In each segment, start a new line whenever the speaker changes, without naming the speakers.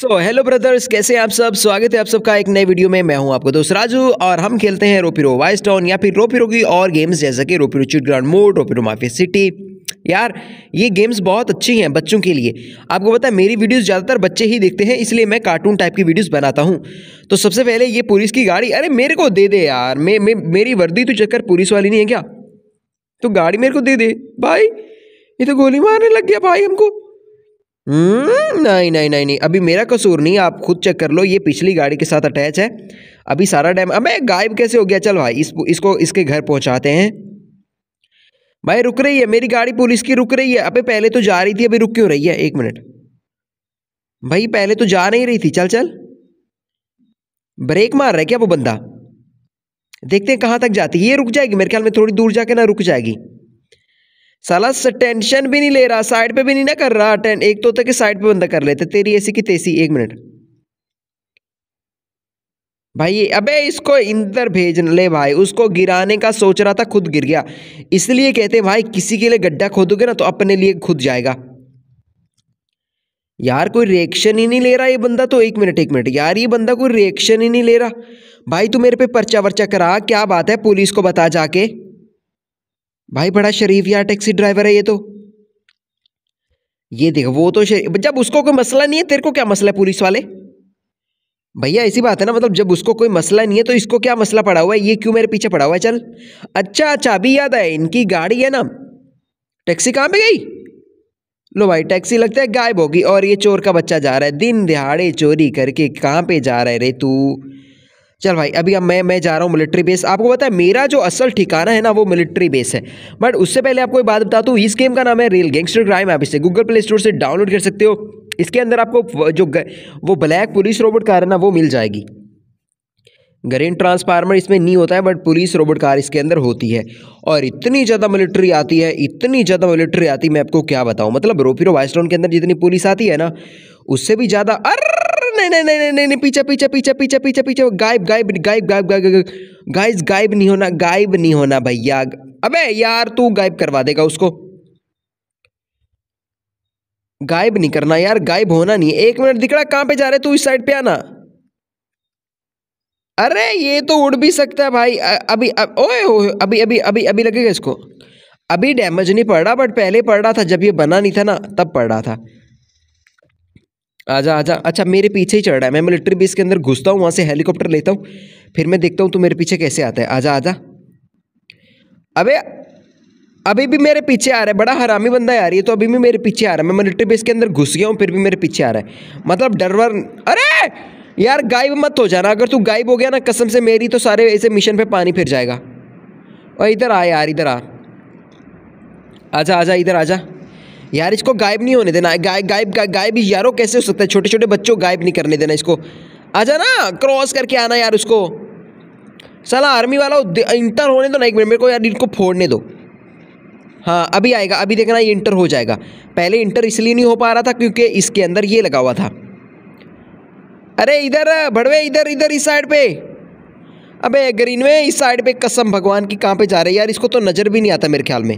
so hello brothers कैसे आप सब स्वागत है आप सबका एक नए वीडियो में मैं हूं आपको दोस्त राजू और हम खेलते हैं रोपीरो वाइस टाउन या फिर रोपीरो की और गेम्स जैसे कि Rope Hero cheat ground mode Rope Hero Mafia City यार ये गेम्स बहुत अच्छी हैं बच्चों के लिए आपको पता है मेरी वीडियोस ज़्यादातर बच्चे ही देखते हैं इसलिए मैं कार्टून टाइप की वीडियोस बनाता हूँ तो सबसे पहले ये पुलिस की गाड़ी अरे मेरे को दे दे यार मे, मे, मेरी वर्दी तो चक्कर पुलिस वाली नहीं है क्या तो गाड़ी मेरे को दे दे भाई ये तो गोली मारने लग गया भाई हमको हम्म, नहीं नहीं नहीं नहीं अभी मेरा कसूर नहीं आप खुद चेक कर लो ये पिछली गाड़ी के साथ अटैच है अभी सारा डैम अब गायब कैसे हो गया चल भाई इस, इसको इसके घर पहुंचाते हैं भाई रुक रही है मेरी गाड़ी पुलिस की रुक रही है अबे पहले तो जा रही थी अभी रुक क्यों रही है एक मिनट भाई पहले तो जा नहीं रही थी चल चल ब्रेक मार रहा है क्या वो बंदा देखते हैं कहाँ तक जाती है ये रुक जाएगी मेरे ख्याल में थोड़ी दूर जाके ना रुक जाएगी साला टेंशन भी नहीं ले रहा साइड पे भी नहीं ना कर रहा टें एक तो होता कि साइड पे बंदा कर लेते तेरी ऐसी की तेसी एक मिनट भाई अबे इसको इंदर भेज ले भाई उसको गिराने का सोच रहा था खुद गिर गया इसलिए कहते भाई किसी के लिए गड्ढा खोदोगे ना तो अपने लिए खुद जाएगा यार कोई रिएक्शन ही नहीं ले रहा ये बंदा तो एक मिनट एक मिनट यार ये बंदा कोई रिएक्शन ही नहीं ले रहा भाई तू मेरे पे पर्चा वर्चा करा क्या बात है पुलिस को बता जाके भाई बड़ा शरीफ यार टैक्सी ड्राइवर है ये तो ये देखो वो तो शरीफ जब उसको कोई मसला नहीं है तेरे को क्या मसला है पुलिस वाले भैया ऐसी बात है ना मतलब जब उसको कोई मसला नहीं है तो इसको क्या मसला पड़ा हुआ है ये क्यों मेरे पीछे पड़ा हुआ है चल अच्छा अच्छा अभी याद है इनकी गाड़ी है ना टैक्सी कहाँ पे गई लो भाई टैक्सी लगता है गायब होगी और ये चोर का बच्चा जा रहा है दिन दिहाड़े चोरी करके कहाँ पे जा रहा है रे तू चल भाई अभी अब मैं मैं जा रहा हूँ मिलिट्री बेस आपको पता है मेरा जो असल ठिकाना है ना वो मिलिट्री बेस है बट उससे पहले आपको एक बात बता दूँ इस गेम का नाम है रियल गैंगस्टर क्राइम आप इसे गूगल प्ले स्टोर से डाउनलोड कर सकते हो इसके अंदर आपको जो वो ब्लैक पुलिस रोबोट कार है ना वो मिल जाएगी ग्रीन ट्रांसफार्मर इसमें नहीं होता है बट पुलिस रोबोट कार इसके अंदर होती है और इतनी ज़्यादा मिलिट्री आती है इतनी ज़्यादा मिलिट्री आती है मैं आपको क्या बताऊँ मतलब रोपीरो वाइस्टोन के अंदर जितनी पुलिस आती है ना उससे भी ज़्यादा अर नहीं नहीं नहीं नहीं नहीं पीछे पीछे पीछे पीछे पीछे पीछे गायब गायब गायब गायब गायब गाइस गायब नहीं होना गायब नहीं होना भैया अबे यार तू गायब करवा देगा उसको गायब नहीं करना यार गायब होना नहीं एक मिनट दिख रहा कहां पे जा रहे तू इस साइड पे आना अरे ये तो उड़ भी सकता है भाई अभी ओए हो अभी अभी अभी अभी लगेगा इसको अभी डैमेज नहीं पड़ रहा बट पहले पड़ रहा था जब ये बना नहीं था ना तब पड़ रहा था आजा आजा अच्छा मेरे पीछे ही चढ़ रहा है मैं मिलिट्री बेस के अंदर घुसता हूँ वहाँ से हेलीकॉप्टर लेता हूँ फिर मैं देखता हूँ तू तो मेरे पीछे कैसे आता है आजा आजा अबे अभी भी मेरे पीछे आ रहा है बड़ा हरामी बंदा यार ये तो अभी भी मेरे पीछे आ रहा है मैं मिलिट्री बेस के अंदर घुस गया हूँ फिर भी मेरे पीछे आ रहा है मतलब डरवर अरे यार गायब मत हो जाना अगर तू गायब हो गया ना कसम से मेरी तो सारे ऐसे मिशन पर पानी फिर जाएगा और इधर आ यार इधर आ आजा आजा इधर आजा यार इसको गायब नहीं होने देना गायब गायब गायब यारो कैसे हो सकता है छोटे छोटे बच्चों गायब नहीं करने देना इसको आ जाना क्रॉस करके आना यार उसको साला आर्मी वाला इंटर होने दो ना एक मिनट मेरे को यार इनको फोड़ने दो हाँ अभी आएगा अभी देखना ये इंटर हो जाएगा पहले इंटर इसलिए नहीं हो पा रहा था क्योंकि इसके अंदर ये लगा हुआ था अरे इधर भड़वे इधर इधर इस साइड पे अबे ग्रीनवे इस साइड पे कसम भगवान की कहाँ पे जा रही है यार इसको तो नज़र भी नहीं आता मेरे ख्याल में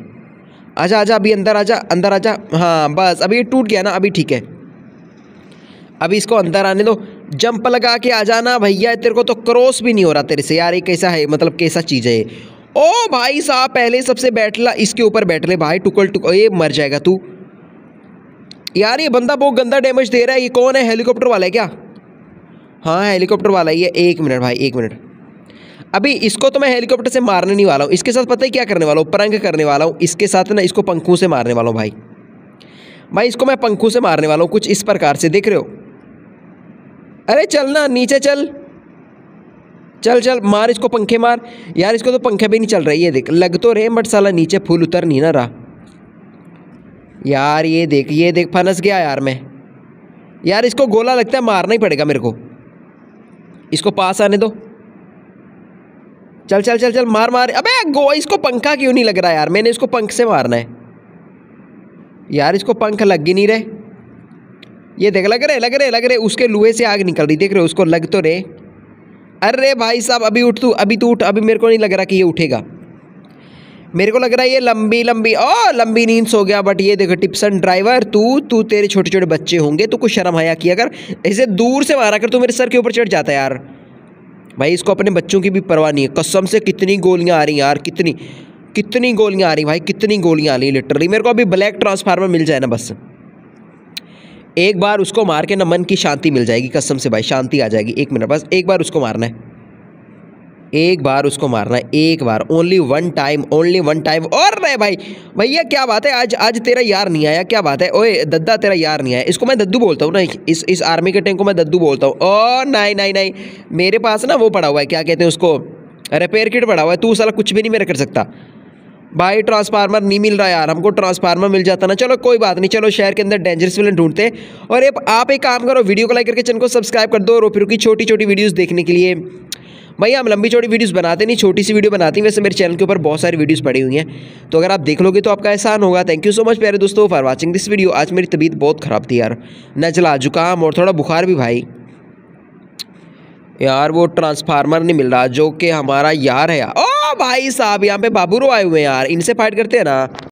आजा आजा अभी अंदर आजा अंदर आजा हाँ बस अभी ये टूट गया ना अभी ठीक है अभी इसको अंदर आने दो जंप लगा के आ जाना भैया तेरे को तो क्रॉस भी नहीं हो रहा तेरे से यार ये कैसा है मतलब कैसा चीज़ है ओ भाई साहब पहले सबसे बैठला इसके ऊपर बैठ ले भाई टुकल टुकल ये मर जाएगा तू यार ये बंदा बहुत गंदा डैमेज दे रहा है ये कौन है हेलीकॉप्टर वाला है क्या हाँ हेलीकॉप्टर वाला ही है एक मिनट भाई एक मिनट अभी इसको तो मैं हेलीकॉप्टर से मारने नहीं वाला हूँ इसके साथ पता ही क्या करने वाला हूँ परंग करने वाला हूँ इसके साथ ना इसको पंखों से मारने वाला हूँ भाई भाई इसको मैं पंखों से मारने वाला हूँ कुछ इस प्रकार से देख रहे हो अरे चल ना नीचे चल चल चल मार इसको पंखे मार यार इसको तो पंखे भी नहीं चल रही है देख लग तो रहे बट साला नीचे फूल उतर नहीं ना रहा यार ये देख ये देख फनस गया यार मैं यार इसको गोला लगता है मारना ही पड़ेगा मेरे को इसको पास आने दो चल चल चल चल मार मार अबे गो इसको पंखा क्यों नहीं लग रहा यार मैंने इसको पंख से मारना है यार इसको पंख लग ही नहीं रहे ये देख लग रहे लग रहे लग रहे उसके लुहे से आग निकल रही देख रहे उसको लग तो रहे अरे भाई साहब अभी उठ तू अभी तू उठ अभी मेरे को नहीं लग रहा कि ये उठेगा मेरे को लग रहा है ये लंबी लंबी ओ लंबी नींद सो गया बट ये देखो टिप्सन ड्राइवर तू तू तेरे छोटे छोटे बच्चे होंगे तो कुछ शर्म हया किया कर ऐसे दूर से मारा कर तू मेरे सर के ऊपर चढ़ जाता है यार भाई इसको अपने बच्चों की भी परवाह नहीं है कसम से कितनी गोलियाँ आ रही हैं यार कितनी कितनी गोलियाँ आ रही भाई कितनी गोलियाँ आ रही लिटरली मेरे को अभी ब्लैक ट्रांसफार्मर मिल जाए ना बस एक बार उसको मार के ना मन की शांति मिल जाएगी कसम से भाई शांति आ जाएगी एक मिनट बस एक बार उसको मारना है एक बार उसको मारना है एक बार only one time only one time और रे भाई भैया क्या बात है आज आज तेरा यार नहीं आया क्या बात है ओए दद्दा तेरा यार नहीं आया इसको मैं दद्दू बोलता हूँ ना इस इस आर्मी के टैंक को मैं दद्दू बोलता हूँ ओ नहीं नहीं नहीं मेरे पास ना वो पड़ा हुआ है क्या कहते हैं उसको रिपेयर किट पड़ा हुआ है तू सला कुछ भी नहीं मेरा कर सकता भाई ट्रांसफार्मर नहीं मिल रहा यार हमको ट्रांसफार्मर मिल जाता ना चलो कोई बात नहीं चलो शहर के अंदर डेंजरस विलन ढूंढते और आप एक काम करो वीडियो को लाइक करके चैनल को सब्सक्राइब कर दो फिर की छोटी छोटी वीडियोस देखने के लिए भाई हम लंबी चौड़ी वीडियोस बनाते नहीं छोटी सी वीडियो बनाती वैसे मेरे चैनल के ऊपर बहुत सारी वीडियोस पड़ी हुई हैं तो अगर आप देख लोगे तो आपका एहसान होगा थैंक यू सो मच प्यारे दोस्तों फॉर वाचिंग दिस वीडियो आज मेरी तबीयत बहुत ख़राब थी यार नचला जुकाम और थोड़ा बुखार भी भाई यार वो ट्रांसफार्मर नहीं मिल रहा जो कि हमारा यार है यार ओ भाई साहब यहाँ पे बाबूरो आए हुए हैं यार इनसे फाइट करते हैं ना